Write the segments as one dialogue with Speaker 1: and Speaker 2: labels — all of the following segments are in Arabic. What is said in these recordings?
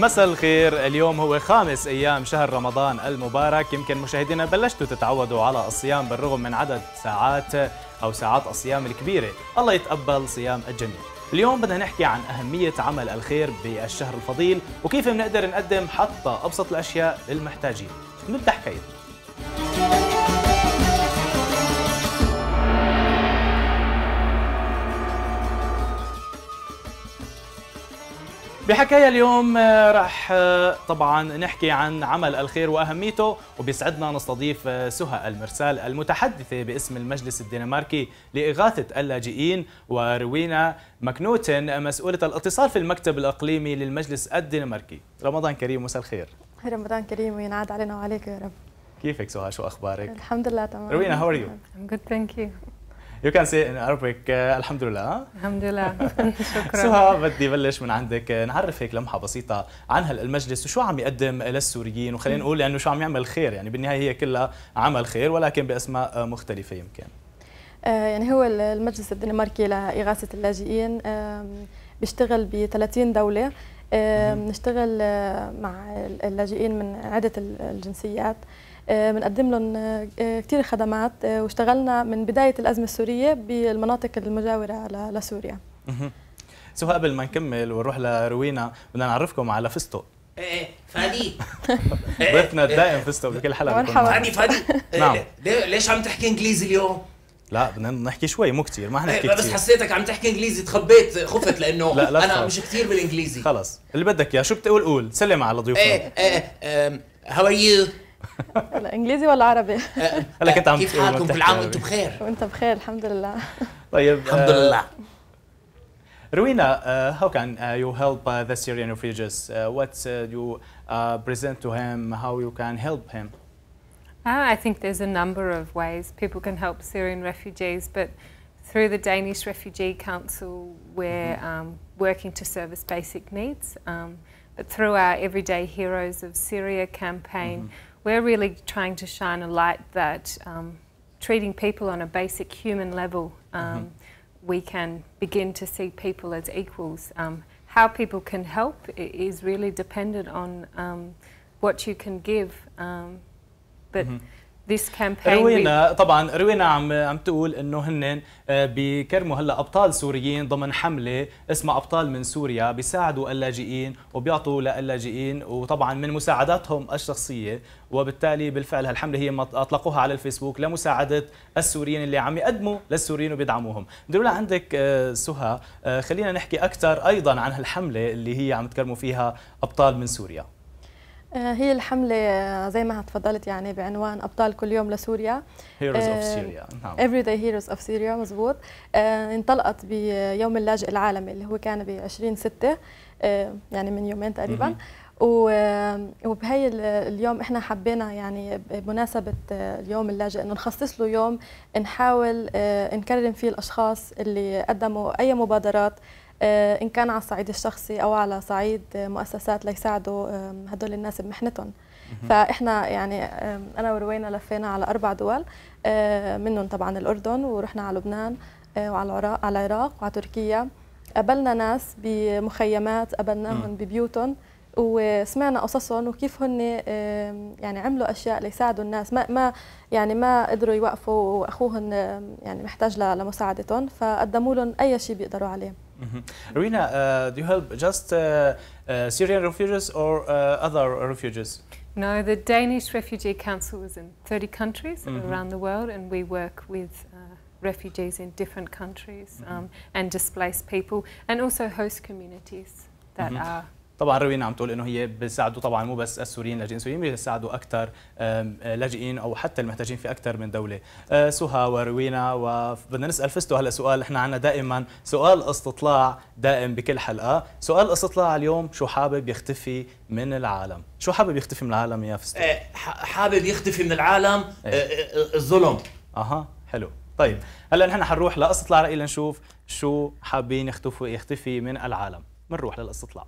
Speaker 1: مساء الخير اليوم هو خامس أيام شهر رمضان المبارك يمكن مشاهدينا بلشتوا تتعودوا على الصيام بالرغم من عدد ساعات أو ساعات الصيام الكبيرة الله يتقبل صيام الجميع اليوم بدنا نحكي عن أهمية عمل الخير بالشهر الفضيل وكيف بنقدر نقدم حتى أبسط الأشياء للمحتاجين نبدأ حكايتنا بحكاية اليوم آه، رح آه، طبعا نحكي عن عمل الخير وأهميته وبيسعدنا نستضيف آه، سهى المرسال المتحدثة باسم المجلس الدنماركي لإغاثة اللاجئين وروينا مكنوتن مسؤولة الاتصال في المكتب الإقليمي للمجلس الدنماركي رمضان كريم مساء الخير
Speaker 2: رمضان كريم وينعاد علينا وعليك يا رب
Speaker 1: كيفك سهى شو اخبارك؟
Speaker 2: الحمد لله تمام روينا هاو ار
Speaker 1: يو؟
Speaker 3: I'm good thank you
Speaker 1: يو كان سي ان Arabic uh, الحمد لله الحمد لله شكرا سهى بدي بلش من عندك نعرف هيك لمحه بسيطه عن هالمجلس وشو عم يقدم للسوريين وخلينا نقول انه يعني شو عم يعمل خير يعني بالنهايه هي كلها عمل خير ولكن باسماء آه، مختلفه يمكن
Speaker 2: آه، يعني هو المجلس الدنماركي لإغاثة اللاجئين بيشتغل ب 30 دولة بنشتغل آه، مع اللاجئين من عدة الجنسيات آه، بنقدم لهم آه، آه، كثير خدمات واشتغلنا من بدايه الازمه السوريه بالمناطق المجاوره
Speaker 4: لسوريا
Speaker 1: سو قبل ما نكمل ونروح لروينا بدنا نعرفكم على فستق
Speaker 4: إيه،, ايه فادي
Speaker 1: ضيفنا الدائم فستق بكل حلقه مرحبا فادي فادي إيه، نعم ليش عم تحكي انجليزي اليوم؟ لا بدنا نحكي شوي مو كثير ما إيه، حنحكي كثير بس حسيتك عم تحكي انجليزي تخبيت خفت لانه لا لا انا مش كثير بالانجليزي خلص اللي بدك اياه شو بتقول قول سلم على ضيوفنا ايه ايه هاو ار يو
Speaker 2: الانجليزي ولا عربي؟
Speaker 1: لك عم كيف حالكم كل عام وانتم بخير؟
Speaker 2: وانت بخير الحمد لله
Speaker 1: طيب الحمد لله uh, how can uh, you help uh, the Syrian refugees? Uh, what uh, you uh, present to him? How you can help him?
Speaker 3: Ah, I think there's a number of ways people can help Syrian refugees, but through the Danish Refugee Council, we're mm-hmm. um, working to service basic needs. Um, but through our Everyday Heroes of Syria campaign, mm -hmm we're really trying to shine a light that um, treating people on a basic human level, um, mm -hmm. we can begin to see people as equals. Um, how people can help is really dependent on um, what you can give. Um, but mm -hmm روينا طبعا
Speaker 1: روينا عم عم تقول انه هن آه، بكرموا هلا ابطال سوريين ضمن حمله اسمها ابطال من سوريا بيساعدوا اللاجئين وبيعطوا للاجئين وطبعا من مساعداتهم الشخصيه وبالتالي بالفعل هالحمله هي اطلقوها على الفيسبوك لمساعده السوريين اللي عم يقدموا للسوريين وبيدعموهم دولا عندك آه، سهى آه، خلينا نحكي اكثر ايضا عن هالحمله اللي هي عم تكرموا فيها ابطال من سوريا
Speaker 2: آه، هي الحملة آه، زي ما تفضلت يعني بعنوان أبطال كل يوم لسوريا
Speaker 1: Heroes of آه، Syria نعم Everyday
Speaker 2: Heroes of Syria مزبوط انطلقت بيوم اللاجئ العالمي اللي هو كان ب 20 6 يعني من يومين تقريبا وبهي اليوم احنا حبينا يعني بمناسبة اليوم اللاجئ انه نخصص له يوم نحاول نكرم فيه الاشخاص اللي قدموا اي مبادرات ان كان على الصعيد الشخصي او على صعيد مؤسسات ليساعدوا هدول الناس بمحنتهم فاحنا يعني انا وروينا لفينا على اربع دول آه، منهم طبعا الاردن ورحنا على لبنان آه، وعلى العراق على العراق وعلى تركيا قابلنا ناس بمخيمات قابلناهم ببيوتهم وسمعنا قصصهم وكيف هن يعني عملوا اشياء ليساعدوا الناس ما ما يعني ما قدروا يوقفوا واخوهم يعني محتاج لمساعدتهم فقدموا لهم اي شيء
Speaker 3: بيقدروا عليه
Speaker 1: Mm -hmm. Rina, uh, do you help just uh, uh Syrian refugees or uh, other refugees?
Speaker 3: No, the Danish Refugee Council is in 30 countries mm -hmm. around the world, and we work with uh, refugees in different countries mm-hmm. um, and displaced people and also host communities that mm-hmm. are
Speaker 1: طبعا روينا عم تقول انه هي بتساعدوا طبعا مو بس السوريين لاجئين سوريين بيساعدوا اكثر لاجئين او حتى المحتاجين في اكثر من دوله آه، سهى وروينا وبدنا نسال فستو هلا سؤال احنا عندنا دائما سؤال استطلاع دائم بكل حلقه سؤال استطلاع اليوم شو حابب يختفي من العالم شو حابب يختفي من العالم يا فستو آه، حابب يختفي من العالم آه، إيه. الظلم اها حلو طيب هلا نحن حنروح لاستطلاع رأي لنشوف شو حابين يختفوا يختفي من العالم بنروح للاستطلاع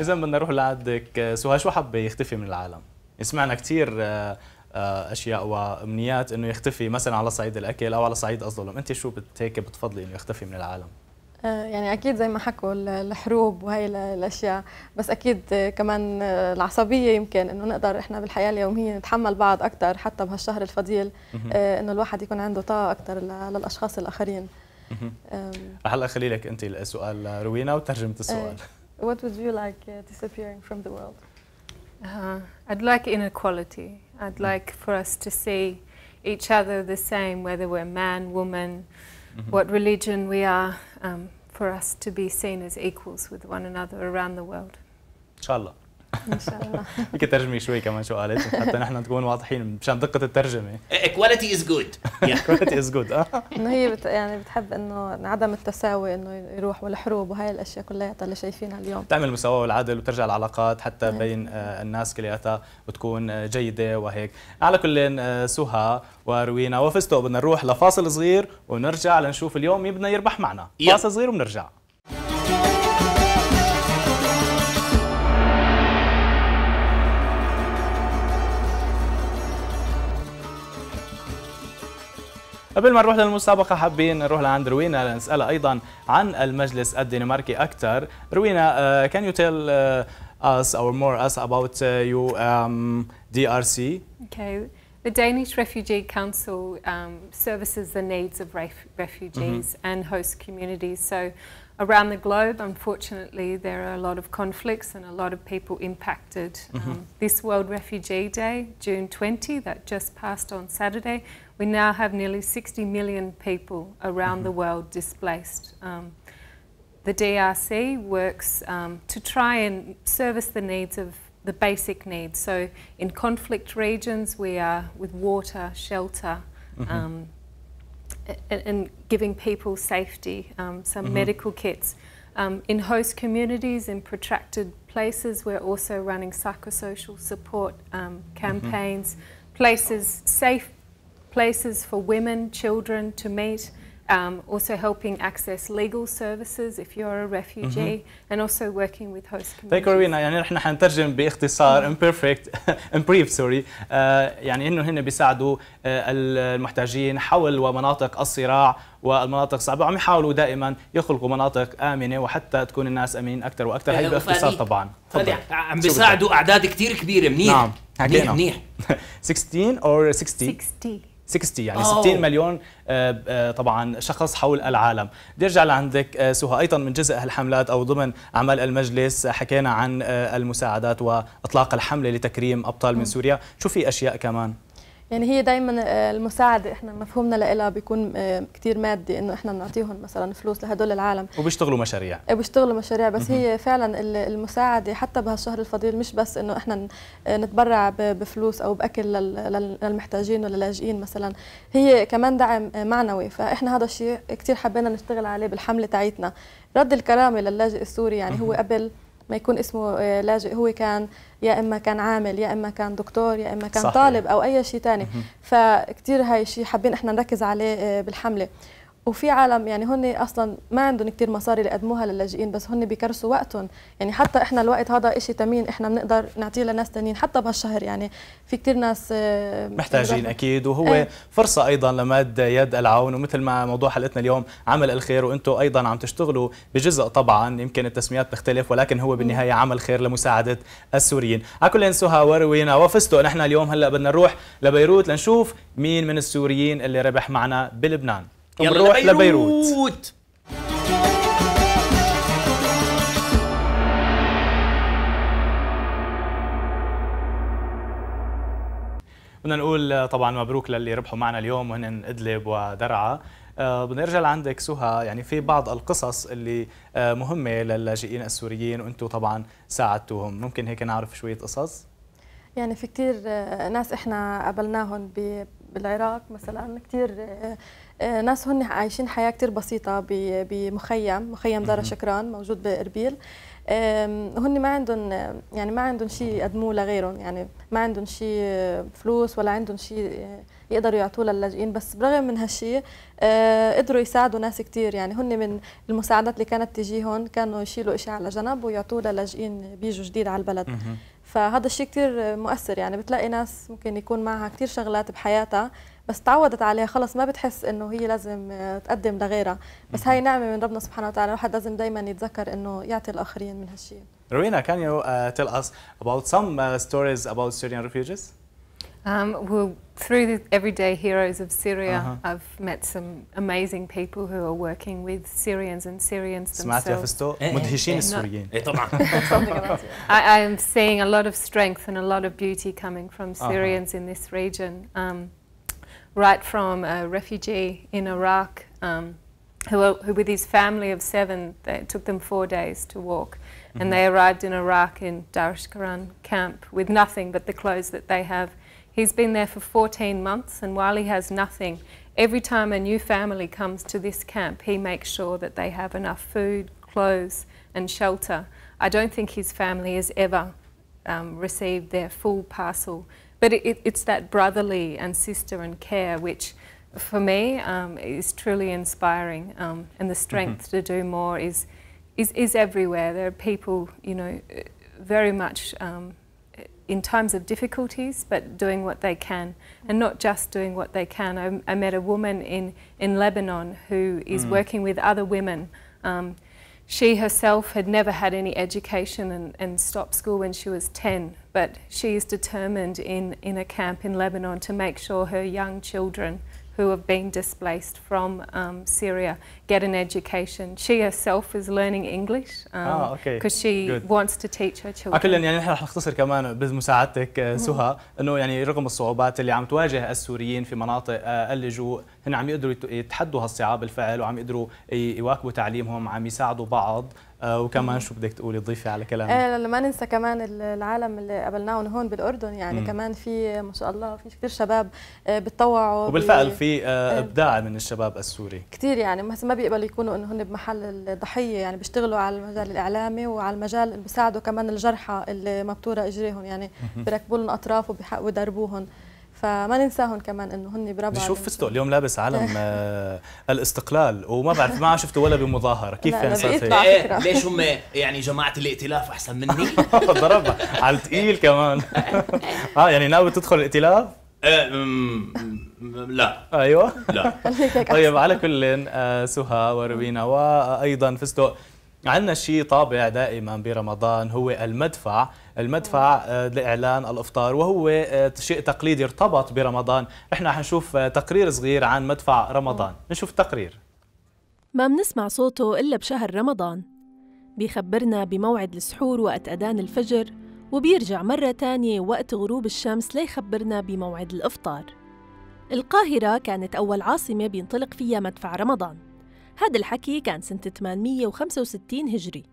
Speaker 1: اذا بدنا نروح لعندك آه، سوها شو حب يختفي من العالم سمعنا كثير آه، آه، اشياء وامنيات انه يختفي مثلا على صعيد الاكل او على صعيد الظلم انت شو هيك بتفضلي انه يختفي من العالم
Speaker 2: يعني اكيد زي ما حكوا الحروب وهي الاشياء بس اكيد كمان العصبيه يمكن انه نقدر احنا بالحياه اليوميه نتحمل بعض اكثر حتى بهالشهر الفضيل انه الواحد يكون عنده طاقه اكثر للاشخاص الاخرين
Speaker 1: هلا خلي لك انت السؤال روينا وترجمه السؤال
Speaker 3: What would you like uh, disappearing from the world? Uh, I'd like inequality. I'd mm. like for us to see each other the same, whether we're man, woman, mm-hmm. what religion we are, um, for us to be seen as equals with one another around the world.
Speaker 1: Inshallah. ان شاء الله فيك ترجمي شوي كمان شو قالت حتى نحن نكون واضحين مشان دقه الترجمه كواليتي از جود كواليتي از جود اه
Speaker 2: انه هي بت يعني بتحب انه عدم التساوي انه يروح والحروب وهي الاشياء كلها اللي شايفينها اليوم
Speaker 1: تعمل المساواه والعدل وترجع العلاقات حتى إيه. بين آه، الناس كلياتها بتكون آه، جيده وهيك على كل آه، سهى وروينا وفستو بدنا نروح لفاصل صغير ونرجع لنشوف اليوم مين بدنا يربح معنا فاصل صغير وبنرجع قبل ما نروح للمسابقه حابين نروح لعند روينا لنسالها ايضا عن المجلس الدنماركي اكثر روينا uh, can you tell uh, us or more us about uh, you um, DRC
Speaker 3: okay The Danish Refugee Council um, services the needs of ref refugees mm -hmm. and host communities. So, around the globe, unfortunately, there are a lot of conflicts and a lot of people impacted. Mm -hmm. um, this World Refugee Day, June 20, that just passed on Saturday, we now have nearly 60 million people around mm -hmm. the mm-hmm. world displaced. Um, the DRC works um, to try and service the needs of the basic needs. So in conflict regions, we are with water, shelter, mm -hmm. um, and, and, giving people safety, um, some mm -hmm. medical kits. Um, in host communities, in protracted places, we're also running psychosocial support um, mm-hmm. campaigns, mm -hmm. places, safe places for women, children to meet, um, also helping access legal services if you're a refugee, mm -hmm. and also working with host communities. you,
Speaker 1: روينا يعني نحن حنترجم باختصار imperfect imbrief sorry uh, يعني انه هن بيساعدوا uh, المحتاجين حول ومناطق الصراع والمناطق الصعبه وعم يحاولوا دائما يخلقوا مناطق آمنة وحتى تكون الناس امنين اكثر واكثر هي باختصار طبعا عم بيساعدوا اعداد كثير كبيرة منيح نعم منيح منيح 16 or 60 60 60 يعني أوه. 60 مليون آه، آه، طبعا شخص حول العالم بدي ارجع لعندك آه، سهى ايضا من جزء هالحملات او ضمن اعمال المجلس حكينا عن المساعدات واطلاق الحمله لتكريم ابطال من سوريا شو في اشياء كمان
Speaker 2: يعني هي دائما آه، المساعده احنا مفهومنا لها بيكون آه، كثير مادي انه احنا بنعطيهم مثلا فلوس لهدول العالم
Speaker 1: وبيشتغلوا مشاريع
Speaker 2: آه، بيشتغلوا مشاريع بس هي فعلا المساعده حتى بهالشهر الفضيل مش بس انه احنا نتبرع بفلوس او باكل للمحتاجين وللاجئين مثلا هي كمان دعم معنوي فاحنا هذا الشيء كثير حبينا نشتغل عليه بالحمله تاعيتنا رد الكرامه للاجئ السوري يعني هو قبل ما يكون اسمه آه، لاجئ هو كان يا اما كان عامل يا اما كان دكتور يا اما كان صحيح. طالب او اي شيء ثاني فكتير هاي الشيء حابين احنا نركز عليه آه، بالحمله وفي عالم يعني هن اصلا ما عندهم كثير مصاري يقدموها للاجئين بس هن بكرسوا وقتهم يعني حتى احنا الوقت هذا شيء ثمين احنا بنقدر نعطيه لناس ثانيين حتى بهالشهر يعني في كثير ناس آه، محتاجين
Speaker 1: اكيد وهو ايه. فرصه ايضا لمد يد العون ومثل ما موضوع حلقتنا اليوم عمل الخير وانتم ايضا عم تشتغلوا بجزء طبعا يمكن التسميات تختلف ولكن هو بالنهايه عمل خير لمساعده السوريين على كل سهى وروينا وفزتوا نحن اليوم هلا بدنا نروح لبيروت لنشوف مين من السوريين اللي ربح معنا بلبنان يلا نروح لبيروت بدنا نقول طبعا مبروك للي ربحوا معنا اليوم وهن ادلب ودرعا آه، بدنا نرجع لعندك سهى يعني في بعض القصص اللي آه، مهمه للاجئين السوريين وانتم طبعا ساعدتوهم ممكن هيك نعرف شويه قصص
Speaker 2: يعني في كثير آه، ناس احنا قابلناهم بالعراق مثلا كثير آه، ناس هن عايشين حياه كثير بسيطه بمخيم مخيم دار شكران موجود باربيل هن ما عندهم يعني ما عندهم شيء يقدموه لغيرهم يعني ما عندهم شيء فلوس ولا عندهم شيء يقدروا يعطوه للاجئين بس برغم من هالشيء آه، قدروا يساعدوا ناس كثير يعني هن من المساعدات اللي كانت تجيهم كانوا يشيلوا اشياء على جنب ويعطوه للاجئين بيجوا جديد على البلد فهذا الشيء كثير مؤثر يعني بتلاقي ناس ممكن يكون معها كثير شغلات بحياتها بس تعودت عليها خلص ما بتحس انه هي لازم تقدم لغيرها بس هاي نعمه من ربنا سبحانه وتعالى الواحد لازم دائما يتذكر
Speaker 3: انه يعطي الاخرين من هالشيء
Speaker 1: Rowena, can you uh, tell us about some uh, stories about Syrian refugees?
Speaker 3: Um, well, through the Everyday Heroes of Syria, uh -huh. I've met some amazing people who are working with Syrians and Syrians themselves. مدهشين السوريين. طبعا. I, am seeing a lot of strength and a lot of beauty coming from Syrians uh -huh. in this region. Um, right from a refugee in Iraq um, who, who, with his family of seven, it took them four days to walk. Mm -hmm. And mm-hmm. they arrived in Iraq in Darish camp with nothing but the clothes that they have. He's been there for 14 months, and while he has nothing, every time a new family comes to this camp, he makes sure that they have enough food, clothes, and shelter. I don't think his family has ever um, received their full parcel but it, it's that brotherly and sister and care which, for me, um, is truly inspiring. Um, and the strength mm -hmm. to do more is, is, is everywhere. There are people, you know, very much um, in times of difficulties, but doing what they can, and not just doing what they can. I, I met a woman in, in Lebanon who is mm. working with other women. Um, she herself had never had any education and, and stopped school when she was 10, but she is determined in, in a camp in Lebanon to make sure her young children who have been displaced from um, Syria get an education. She herself is learning English because um, ah, she Good. wants to teach her children. كلا
Speaker 1: يعني نحن رح نختصر كمان بمساعدتك آه، سهى انه يعني رغم الصعوبات اللي عم تواجه السوريين في مناطق آه، اللجوء هن عم يقدروا يتحدوا هالصعاب بالفعل وعم يقدروا يواكبوا تعليمهم عم يساعدوا بعض آه، وكمان شو بدك تقولي تضيفي على كلامك ايه
Speaker 2: لما ننسى كمان العالم اللي قابلناهم هون بالاردن يعني مم. كمان في ما شاء الله في كثير شباب آه، بتطوعوا وبالفعل في آه،
Speaker 1: ابداع من الشباب السوري
Speaker 2: كثير يعني ما بيقبلوا يكونوا انه هن بمحل الضحيه يعني بيشتغلوا على المجال الاعلامي وعلى المجال اللي بيساعدوا كمان الجرحى اللي مبتوره اجريهم يعني بيركبوا لهم اطراف وبيدربوهم فما ننساهم كمان انه هن برافو شوف
Speaker 1: فستق اليوم لابس علم آه، الاستقلال وما بعرف ما شفته ولا بمظاهره كيف كان صار إيه، ليش هم يعني جماعه الائتلاف احسن مني ضربها على الثقيل كمان اه يعني ناوي تدخل الائتلاف إيه، لا ايوه لا طيب على كل آه، سهى وروينا وايضا فستق عندنا شيء طابع دائما برمضان هو المدفع المدفع آه، لإعلان الإفطار وهو آه، شيء تقليدي ارتبط برمضان إحنا حنشوف آه، تقرير صغير عن مدفع رمضان نشوف التقرير
Speaker 4: ما منسمع صوته إلا بشهر رمضان بيخبرنا بموعد السحور وقت أذان الفجر وبيرجع مرة تانية وقت غروب الشمس ليخبرنا بموعد الإفطار القاهرة كانت أول عاصمة بينطلق فيها مدفع رمضان هذا الحكي كان سنة 865 هجري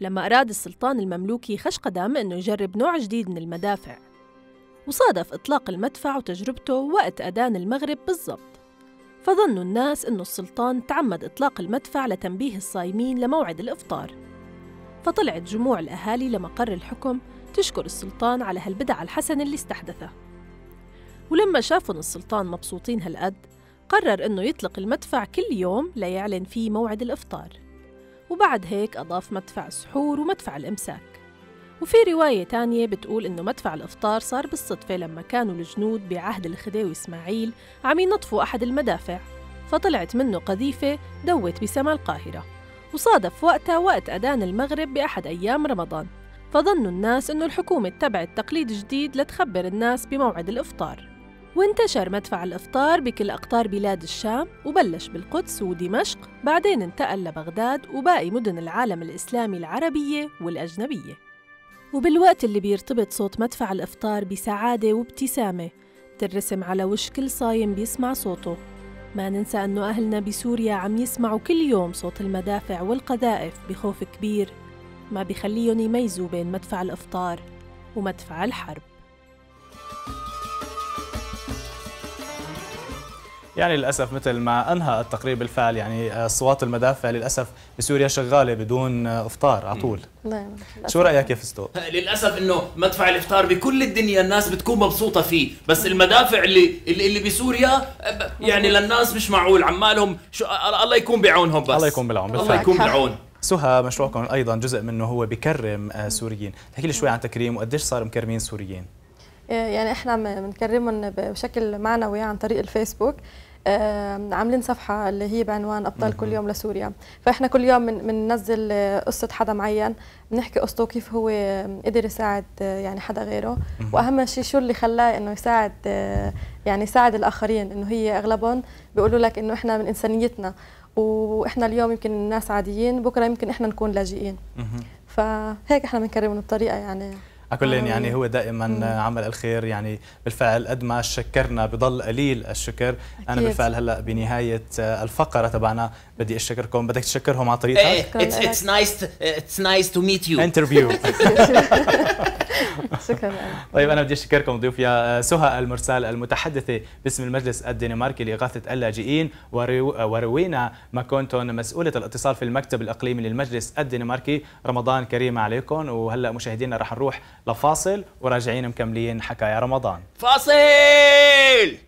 Speaker 4: لما أراد السلطان المملوكي خشقدم أنه يجرب نوع جديد من المدافع وصادف إطلاق المدفع وتجربته وقت أذان المغرب بالضبط فظنوا الناس أنه السلطان تعمد إطلاق المدفع لتنبيه الصايمين لموعد الإفطار فطلعت جموع الأهالي لمقر الحكم تشكر السلطان على هالبدعة الحسنة اللي استحدثها ولما شافوا السلطان مبسوطين هالقد قرر أنه يطلق المدفع كل يوم ليعلن فيه موعد الإفطار وبعد هيك أضاف مدفع السحور ومدفع الإمساك وفي رواية تانية بتقول إنه مدفع الإفطار صار بالصدفة لما كانوا الجنود بعهد الخديوي إسماعيل عم ينظفوا أحد المدافع فطلعت منه قذيفة دوت بسما القاهرة وصادف وقتها وقت أذان المغرب بأحد أيام رمضان فظنوا الناس إنه الحكومة اتبعت تقليد جديد لتخبر الناس بموعد الإفطار وانتشر مدفع الإفطار بكل أقطار بلاد الشام وبلش بالقدس ودمشق بعدين انتقل لبغداد وباقي مدن العالم الإسلامي العربية والأجنبية وبالوقت اللي بيرتبط صوت مدفع الإفطار بسعادة وابتسامة بترسم على وش كل صايم بيسمع صوته ما ننسى أنه أهلنا بسوريا عم يسمعوا كل يوم صوت المدافع والقذائف بخوف كبير ما بخليهم يميزوا بين مدفع الإفطار ومدفع الحرب
Speaker 1: يعني للأسف مثل ما أنهى التقرير بالفعل يعني آه، أصوات المدافع للأسف بسوريا شغالة بدون آه، إفطار على طول شو رأيك يا فستو؟ للأسف أنه مدفع الإفطار بكل الدنيا الناس بتكون مبسوطة فيه بس المدافع اللي اللي بسوريا آه، يعني للناس مش معقول عمالهم شو الله يكون بعونهم بس الله يكون بالعون بالفعل. الله يكون بالعون سهى مشروعكم ايضا جزء منه هو بكرم سوريين تحكي لي شوي عن تكريم وقديش صار مكرمين سوريين
Speaker 2: إيه، يعني احنا بنكرمهم بشكل معنوي عن طريق الفيسبوك عاملين صفحه اللي هي بعنوان ابطال كل يوم لسوريا فاحنا كل يوم بننزل قصه حدا معين بنحكي قصته كيف هو قدر يساعد يعني حدا غيره واهم شيء شو اللي خلاه انه يساعد يعني يساعد الاخرين انه هي اغلبهم بيقولوا لك انه احنا من انسانيتنا واحنا اليوم يمكن الناس عاديين بكره يمكن احنا نكون لاجئين فهيك احنا بنكرمهم بطريقه يعني على كل يعني آه.
Speaker 1: هو دائما عمل الخير يعني بالفعل قد ما شكرنا بضل قليل الشكر أكيد. انا بالفعل هلا بنهايه الفقره تبعنا بدي اشكركم بدك تشكرهم على طريقتك اتس نايس اتس نايس تو ميت يو انترفيو شكرا طيب انا بدي اشكركم ضيوفي آه، سهى المرسال المتحدثه باسم المجلس الدنماركي لاغاثه اللاجئين وروينا ماكونتون مسؤوله الاتصال في المكتب الاقليمي للمجلس الدنماركي رمضان كريم عليكم وهلا مشاهدينا رح نروح لفاصل وراجعين مكملين حكايا رمضان فاصل